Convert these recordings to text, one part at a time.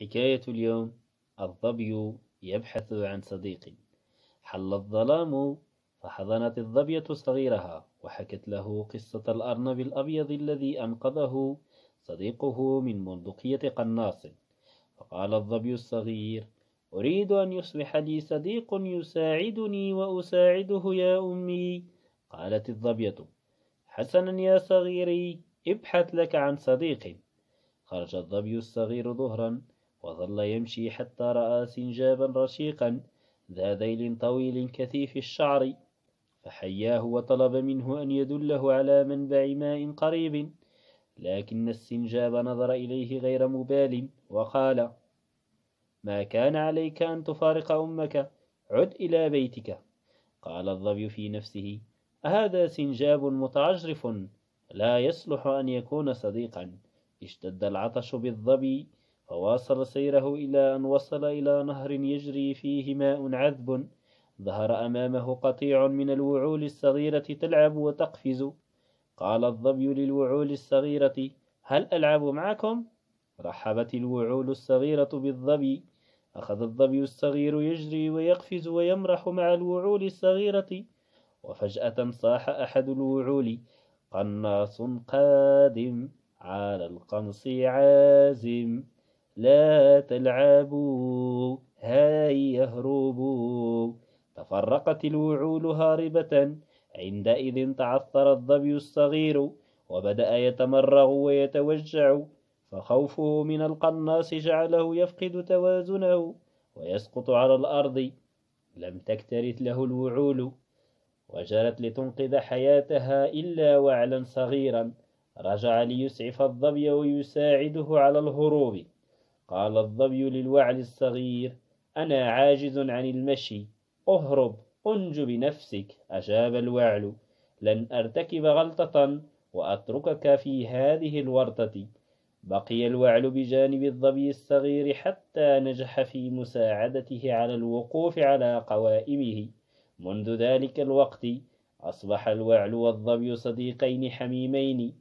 حكاية اليوم الظبي يبحث عن صديق حل الظلام فحضنت الظبية صغيرها وحكت له قصة الأرنب الأبيض الذي أنقذه صديقه من بندقية قناص فقال الظبي الصغير أريد أن يصبح لي صديق يساعدني وأساعده يا أمي قالت الظبية حسنا يا صغيري ابحث لك عن صديق خرج الظبي الصغير ظهرا وظل يمشي حتى رأى سنجابا رشيقا ذا ذيل طويل كثيف الشعر فحياه وطلب منه أن يدله على منبع ماء قريب لكن السنجاب نظر إليه غير مبال وقال ما كان عليك أن تفارق أمك عد إلى بيتك قال الظبي في نفسه هذا سنجاب متعجرف لا يصلح أن يكون صديقا اشتد العطش بالظبي فواصل سيره إلى أن وصل إلى نهر يجري فيه ماء عذب ظهر أمامه قطيع من الوعول الصغيرة تلعب وتقفز قال الظبي للوعول الصغيرة هل ألعب معكم؟ رحبت الوعول الصغيرة بالظبي أخذ الظبي الصغير يجري ويقفز ويمرح مع الوعول الصغيرة وفجأة صاح أحد الوعول قناص قادم على القنص عازم لا تلعبوا هاي يهربوا تفرقت الوعول هاربة عندئذ تعثر الظبي الصغير وبدأ يتمرغ ويتوجع فخوفه من القناص جعله يفقد توازنه ويسقط على الأرض لم تكترث له الوعول وجرت لتنقذ حياتها إلا وعلا صغيرا رجع ليسعف الظبي ويساعده على الهروب قال الظبي للوعل الصغير أنا عاجز عن المشي اهرب أنج بنفسك أجاب الوعل لن أرتكب غلطة وأتركك في هذه الورطة بقي الوعل بجانب الظبي الصغير حتى نجح في مساعدته على الوقوف على قوائمه منذ ذلك الوقت أصبح الوعل والظبي صديقين حميمين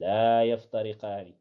لا يفترقان